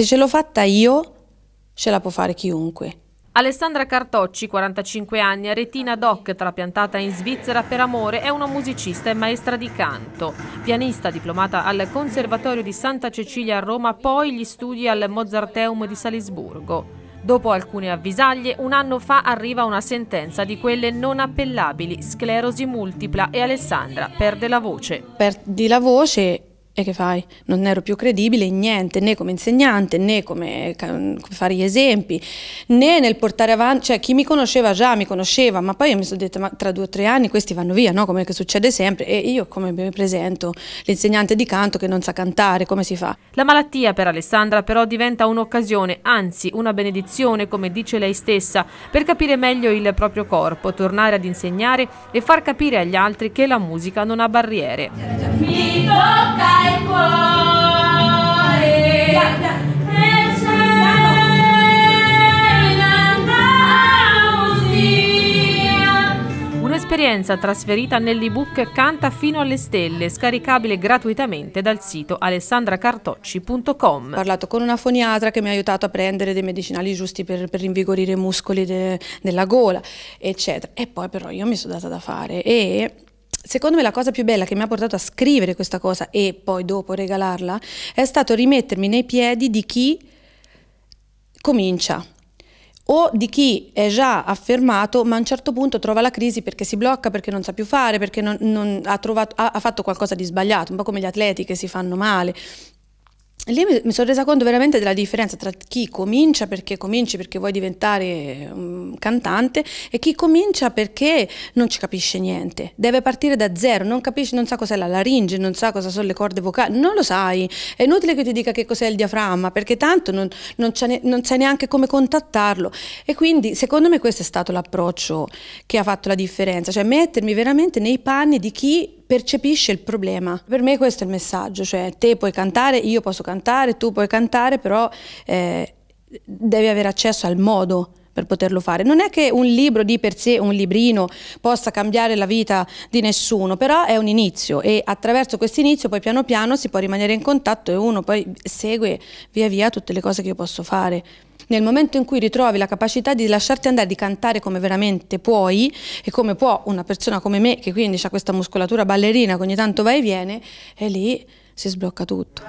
Se ce l'ho fatta io, ce la può fare chiunque. Alessandra Cartocci, 45 anni, retina doc trapiantata in Svizzera per amore, è una musicista e maestra di canto. Pianista diplomata al Conservatorio di Santa Cecilia a Roma, poi gli studi al Mozarteum di Salisburgo. Dopo alcune avvisaglie, un anno fa arriva una sentenza di quelle non appellabili, sclerosi multipla e Alessandra perde la voce. Perdi la voce e che fai? Non ero più credibile in niente, né come insegnante, né come, come, fare gli esempi, né nel portare avanti, cioè chi mi conosceva già mi conosceva, ma poi mi sono detta, ma tra due o tre anni questi vanno via, no? come succede sempre, e io come mi presento? L'insegnante di canto che non sa cantare, come si fa? La malattia per Alessandra però diventa un'occasione, anzi una benedizione, come dice lei stessa, per capire meglio il proprio corpo, tornare ad insegnare e far capire agli altri che la musica non ha barriere. Mi tocca! Un'esperienza trasferita nell'ebook Canta fino alle stelle, scaricabile gratuitamente dal sito alessandracartocci.com. Ho parlato con una foniatra che mi ha aiutato a prendere dei medicinali giusti per, per rinvigorire i muscoli de, della gola, eccetera. E poi però io mi sono data da fare e secondo me la cosa più bella che mi ha portato a scrivere questa cosa e poi dopo regalarla è stato rimettermi nei piedi di chi comincia o di chi è già affermato ma a un certo punto trova la crisi perché si blocca, perché non sa più fare, perché non, non ha, trovato, ha, ha fatto qualcosa di sbagliato, un po' come gli atleti che si fanno male lì mi sono resa conto veramente della differenza tra chi comincia perché cominci perché vuoi diventare um, cantante e chi comincia perché non ci capisce niente, deve partire da zero, non capisce, non sa cos'è la laringe, non sa cosa sono le corde vocali, non lo sai, è inutile che ti dica che cos'è il diaframma perché tanto non, non, ne, non sai neanche come contattarlo e quindi secondo me questo è stato l'approccio che ha fatto la differenza, cioè mettermi veramente nei panni di chi percepisce il problema. Per me questo è il messaggio, cioè te puoi cantare, io posso cantare, tu puoi cantare, però eh, devi avere accesso al modo per poterlo fare. Non è che un libro di per sé, un librino, possa cambiare la vita di nessuno, però è un inizio e attraverso questo inizio poi piano piano si può rimanere in contatto e uno poi segue via via tutte le cose che io posso fare. Nel momento in cui ritrovi la capacità di lasciarti andare, di cantare come veramente puoi e come può una persona come me, che quindi ha questa muscolatura ballerina che ogni tanto va e viene, è lì si sblocca tutto.